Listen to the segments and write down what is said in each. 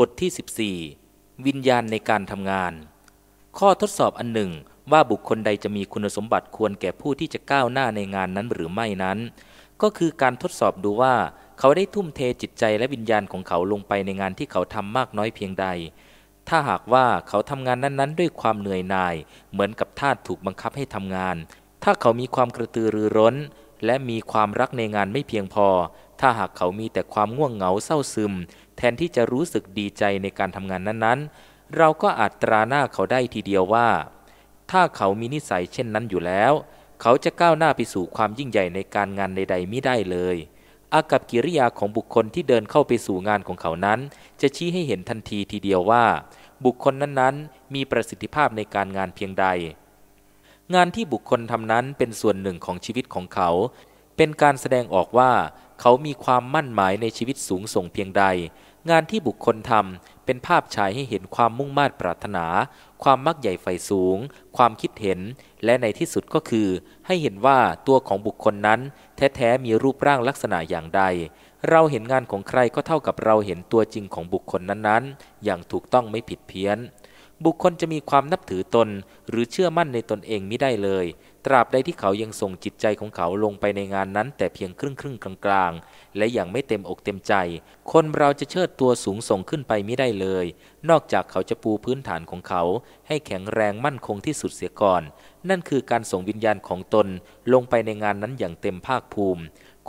บทที่14 วิญญาณในการทำงาน ข้อทดสอบอันหนึ่ง ว่าบุคคลใดจะมีคุณสมบัติควรแก่ผู้ที่จะก้าวหน้าในงานนั้นหรือไม่นั้น ก็คือการทดสอบดูว่าเขาได้ทุ่มเทจิตใจและวิญญาณของเขาลงไปในงานที่เขาทำมากน้อยเพียงใด ถ้าหากว่าเขาทำงานนั้น ๆ ด้วยความเหนื่อยหน่าย เหมือนกับทาสถูกบังคับให้ทำงาน ถ้าเขามีความกระตือรือร้น และมีความรักในงานไม่เพียงพอถ้าหากเขามีแต่ความง่วงเหงาเศร้าซึม แทนที่จะรู้สึกดีใจในการทำงานนั้น ๆ เราก็อาจตราหน้าเขาได้ทีเดียวว่า ถ้าเขามีนิสัยเช่นนั้นอยู่แล้ว เขาจะก้าวหน้าไปสู่ความยิ่งใหญ่ในการงานใดๆ ไม่ได้เลย อากับกิริยาของบุคคลที่เดินเข้าไปสู่งานของเขานั้น จะชี้ให้เห็นทันทีทีเดียวว่า บุคคลนั้น ๆ มีประสิทธิภาพในการงานเพียงใด งานที่บุคคลทำนั้นเป็นส่วนหนึ่งของชีวิตของเขาเป็นการแสดงออกว่าเขามีความมั่นหมายในชีวิตสูงส่งเพียงใด งานที่บุคคลทำเป็นภาพฉายให้เห็นความมุ่งมา่ปรารถนา ความมักใหญ่ไฟสูง ความคิดเห็น และในที่สุดก็คือให้เห็นว่าตัวของบุคคลนั้นแท้ๆมีรูปร่างลักษณะอย่างใดเราเห็นงานของใครก็เท่ากับเราเห็นตัวจริงของบุคคลนั้นๆอย่างถูกต้องไม่ผิดเพี้ยนบุคคลจะมีความนับถือตนหรือเชื่อมั่นในตนเองไม่ได้เลยตราบใดที่เขายังส่งจิตใจของเขาลงไปในงานนั้น แต่เพียงครึ่งครึ่งกลางๆ และอย่างไม่เต็มอกเต็มใจ คนเราจะเชิดตัวสูงส่งขึ้นไปไม่ได้เลย นอกจากเขาจะปูพื้นฐานของเขา ให้แข็งแรงมั่นคงที่สุดเสียก่อน นั่นคือการส่งวิญญาณของตน ลงไปในงานนั้นอย่างเต็มภาคภูมิ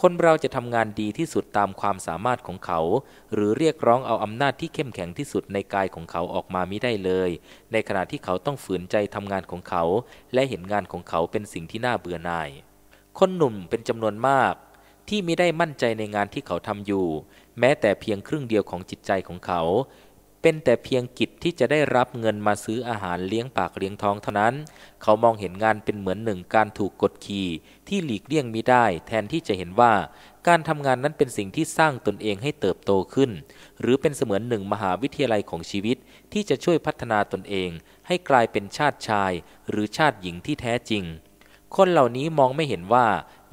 คนเราจะทำงานดีที่สุดตามความสามารถของเขา หรือเรียกร้องเอาอำนาจที่เข้มแข็งที่สุดในกายของเขาออกมามิได้เลย ในขณะที่เขาต้องฝืนใจทำงานของเขา และเห็นงานของเขาเป็นสิ่งที่น่าเบื่อหน่าย คนหนุ่มเป็นจำนวนมากที่ไม่ได้มั่นใจในงานที่เขาทำอยู่ แม้แต่เพียงครึ่งเดียวของจิตใจของเขา เป็นแต่เพียงกิจที่จะได้รับเงินมาซื้ออาหารเลี้ยงปากเลี้ยงท้องเท่านั้น เขามองเห็นงานเป็นเหมือนหนึ่งการถูกกดขี่ที่หลีกเลี่ยงมิได้ แทนที่จะเห็นว่าการทำงานนั้นเป็นสิ่งที่สร้างตนเองให้เติบโตขึ้น หรือเป็นเสมือนหนึ่งมหาวิทยาลัยของชีวิตที่จะช่วยพัฒนาตนเอง ให้กลายเป็นชาติชายหรือชาติหญิงที่แท้จริงคนเหล่านี้มองไม่เห็นว่า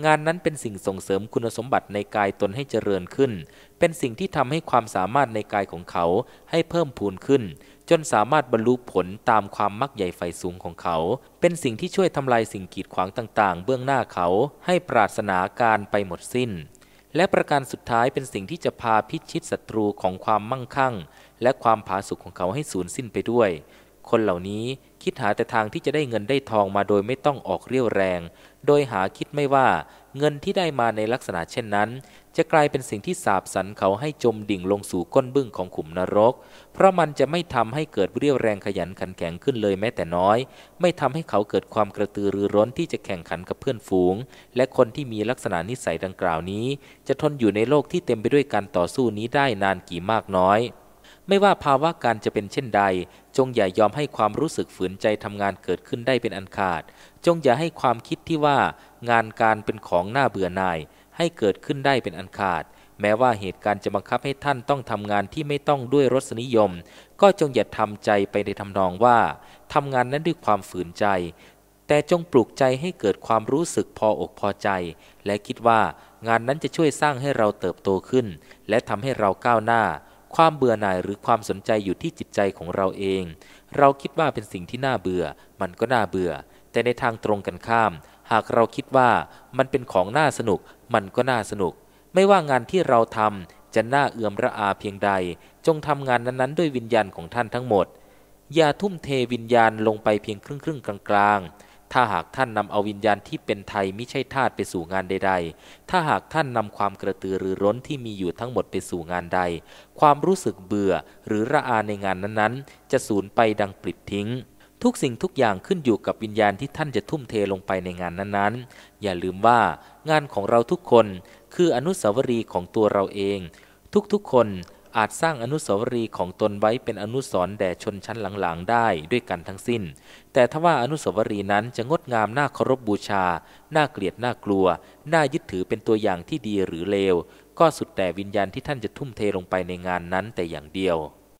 งานนั้นเป็นสิ่งส่งเสริมคุณสมบัติในกายตนให้เจริญขึ้น เป็นสิ่งที่ทำให้ความสามารถในกายของเขาให้เพิ่มพูนขึ้น จนสามารถบรรลุผลตามความมักใหญ่ไฟสูงของเขา เป็นสิ่งที่ช่วยทำลายสิ่งกีดขวางต่างๆ เบื้องหน้าเขาให้ปราศนาการไปหมดสิ้น และประการสุดท้ายเป็นสิ่งที่จะพาพิชิตศัตรูของความมั่งคั่ง และความผาสุกของเขาให้สูญสิ้นไปด้วยคนเหล่านี้คิดหาแต่ทางที่จะได้เงินได้ทองมาโดยไม่ต้องออกเรี่ยวแรง โดยหาคิดไม่ว่า เงินที่ได้มาในลักษณะเช่นนั้น จะกลายเป็นสิ่งที่สาบสันเขาให้จมดิ่งลงสู่ก้นบึ้งของขุมนรก เพราะมันจะไม่ทำให้เกิดเรี่ยวแรงขยันขันแข็งขึ้นเลยแม้แต่น้อย ไม่ทำให้เขาเกิดความกระตือรือร้นที่จะแข่งขันกับเพื่อนฝูง และคนที่มีลักษณะนิสัยดังกล่าวนี้ จะทนอยู่ในโลกที่เต็มไปด้วยการต่อสู้นี้ได้นานกี่มากน้อยไม่ว่าภาวะการจะเป็นเช่นใด จงอย่ายอมให้ความรู้สึกฝืนใจทำงานเกิดขึ้นได้เป็นอันขาด จงอย่าให้ความคิดที่ว่า งานการเป็นของน่าเบื่อหน่าย ให้เกิดขึ้นได้เป็นอันขาด แม้ว่าเหตุการณ์จะบังคับให้ท่านต้องทำงานที่ไม่ต้องด้วยรสนิยม ก็จงอย่าทำใจไปในทำนองว่าทำงานนั้นด้วยความฝืนใจ แต่จงปลูกใจให้เกิดความรู้สึกพออกพอใจ และคิดว่า งานนั้นจะช่วยสร้างให้เราเติบโตขึ้น และทำให้เราก้าวหน้าความเบื่อหน่ายหรือความสนใจอยู่ที่จิตใจของเราเอง เราคิดว่าเป็นสิ่งที่น่าเบื่อ มันก็น่าเบื่อ แต่ในทางตรงกันข้าม หากเราคิดว่ามันเป็นของน่าสนุก มันก็น่าสนุก ไม่ว่างานที่เราทำจะน่าเอื่มระอาเพียงใด จงทำงานนั้น ๆ ด้วยวิญญาณของท่านทั้งหมด อย่าทุ่มเทวิญญาณลงไปเพียงครึ่งๆกลางๆถ้าหากท่านนำเอาวิญญาณที่เป็นไทยไม่ใช่ธาตุไปสู่งานใดๆ ถ้าหากท่านนำความกระตือรือร้นที่มีอยู่ทั้งหมดไปสู่งานใด ความรู้สึกเบื่อหรือระอาในงานนั้นๆ จะสูญไปดังปลิดทิ้ง ทุกสิ่งทุกอย่างขึ้นอยู่กับวิญญาณที่ท่านจะทุ่มเทลงไปในงานนั้นๆ อย่าลืมว่างานของเราทุกคน คืออนุสาวรีย์ของตัวเราเอง ทุกๆ คนอาจสร้างอนุสาวรีย์ของตนไว้เป็นอนุสร์แด่ชนชั้นหลังๆได้ด้วยกันทั้งสิ้น แต่ทว่าอนุสาวรีย์นั้นจะงดงามน่าเคารพบบูชา น่าเกลียดน่ากลัว น่ายึดถือเป็นตัวอย่างที่ดีหรือเลว ก็สุดแต่วิญญาณที่ท่านจะทุ่มเทลงไปในงานนั้นแต่อย่างเดียว